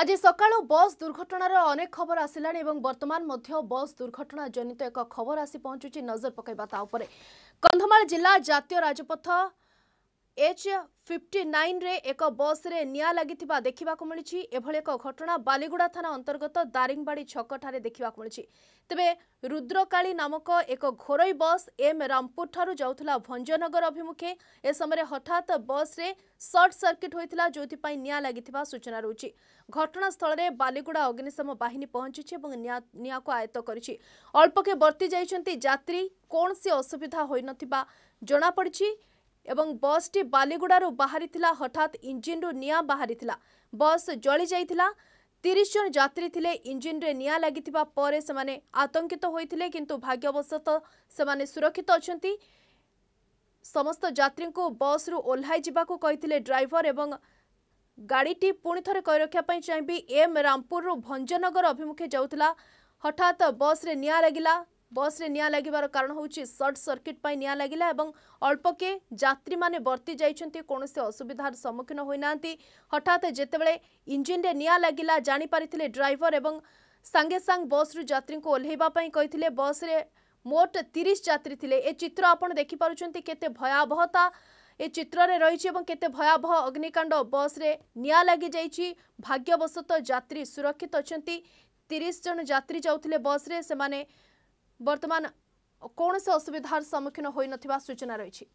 আজি সকাল বস দুর্ঘটনার অনেক খবর আসলা এবং বর্তমান মধ্য বস দুর্ঘটনা জনিত এক খবর আসি পৌঁছুছি নজর পকাইবা তা উপরে কন্ধমাল জেলা জাতীয় রাজপথ ଏଚ୍ ଫିଫ୍ଟି ନାଇନ୍ରେ ଏକ ବସ୍ରେ ନିଆଁ ଲାଗିଥିବା ଦେଖିବାକୁ ମିଳିଛି ଏଭଳି ଏକ ଘଟଣା ବାଲିଗୁଡ଼ା ଥାନା ଅନ୍ତର୍ଗତ ଦାରିଙ୍ଗବାଡ଼ି ଛକଠାରେ ଦେଖିବାକୁ ମିଳିଛି ତେବେ ରୁଦ୍ରକାଳୀ ନାମକ ଏକ ଘରୋଇ ବସ୍ ଏମ୍ ରାମପୁରଠାରୁ ଯାଉଥିଲା ଭଞ୍ଜନଗର ଅଭିମୁଖେ ଏ ସମୟରେ ହଠାତ୍ ବସ୍ରେ ସର୍ଟ ସର୍କିଟ୍ ହୋଇଥିଲା ଯେଉଁଥିପାଇଁ ନିଆଁ ଲାଗିଥିବା ସୂଚନା ରହୁଛି ଘଟଣାସ୍ଥଳରେ ବାଲିଗୁଡ଼ା ଅଗ୍ନିଶମ ବାହିନୀ ପହଞ୍ଚିଛି ଏବଂ ନିଆଁକୁ ଆୟତ୍ତ କରିଛି ଅଳ୍ପକେ ବର୍ତ୍ତି ଯାଇଛନ୍ତି ଯାତ୍ରୀ କୌଣସି ଅସୁବିଧା ହୋଇନଥିବା ଜଣାପଡ଼ିଛି এবং বসটি বালিগুড়ারু বাহারি হঠাৎ ইঞ্জিন্রু নিয়াঁ বাহারি বস জলি যাই তিরিশ জন যাত্রী লে ইঞ্জিন্রে নিয়াঁ লাগি পরে সে আতঙ্কিত হয়েছিল কিন্তু ভাগ্যবশত সে সুরক্ষিত অনেক সমস্ত যাত্রী বস্রু ওহ্লাই যাওয়া ড্রাইভর এবং ଗାଡ଼ିଟି ପୁଣି ଥରେ କହି ରଖିବା ପାଇଁ ଚାହିଁବି ଏମ୍ ରାମପୁରରୁ ଭଞ୍ଜନଗର ଅଭିମୁଖେ ଯାଉଥିଲା ହଠାତ୍ ବସ୍ରେ ନିଆଁ ଲାଗିଲା ବସ୍ରେ ନିଆଁ ଲାଗିବାର କାରଣ ହେଉଛି ସର୍ଟ ସର୍କିଟ୍ ପାଇଁ ନିଆଁ ଲାଗିଲା ଏବଂ ଅଳ୍ପକେ ଯାତ୍ରୀମାନେ ବର୍ତ୍ତି ଯାଇଛନ୍ତି କୌଣସି ଅସୁବିଧାର ସମ୍ମୁଖୀନ ହୋଇନାହାନ୍ତି ହଠାତ୍ ଯେତେବେଳେ ଇଞ୍ଜିନ୍ରେ ନିଆଁ ଲାଗିଲା ଜାଣିପାରିଥିଲେ ଡ୍ରାଇଭର ଏବଂ ସାଙ୍ଗେ ସାଙ୍ଗ ବସ୍ରୁ ଯାତ୍ରୀଙ୍କୁ ଓହ୍ଲାଇବା ପାଇଁ କହିଥିଲେ ବସ୍ରେ ମୋଟ ତିରିଶ ଯାତ୍ରୀ ଥିଲେ ଏ ଚିତ୍ର ଆପଣ ଦେଖିପାରୁଛନ୍ତି କେତେ ଭୟାବହତା ଏ ଚିତ୍ରରେ ରହିଛି ଏବଂ କେତେ ଭୟାବହ ଅଗ୍ନିକାଣ୍ଡ ବସ୍ରେ ନିଆଁ ଲାଗିଯାଇଛି ଭାଗ୍ୟବଶତଃ ଯାତ୍ରୀ ସୁରକ୍ଷିତ ଅଛନ୍ତି ତିରିଶ ଜଣ ଯାତ୍ରୀ ଯାଉଥିଲେ ବସ୍ରେ ସେମାନେ ବର୍ତ୍ତମାନ କୌଣସି ଅସୁବିଧାର ସମ୍ମୁଖୀନ ହୋଇନଥିବା ସୂଚନା ରହିଛି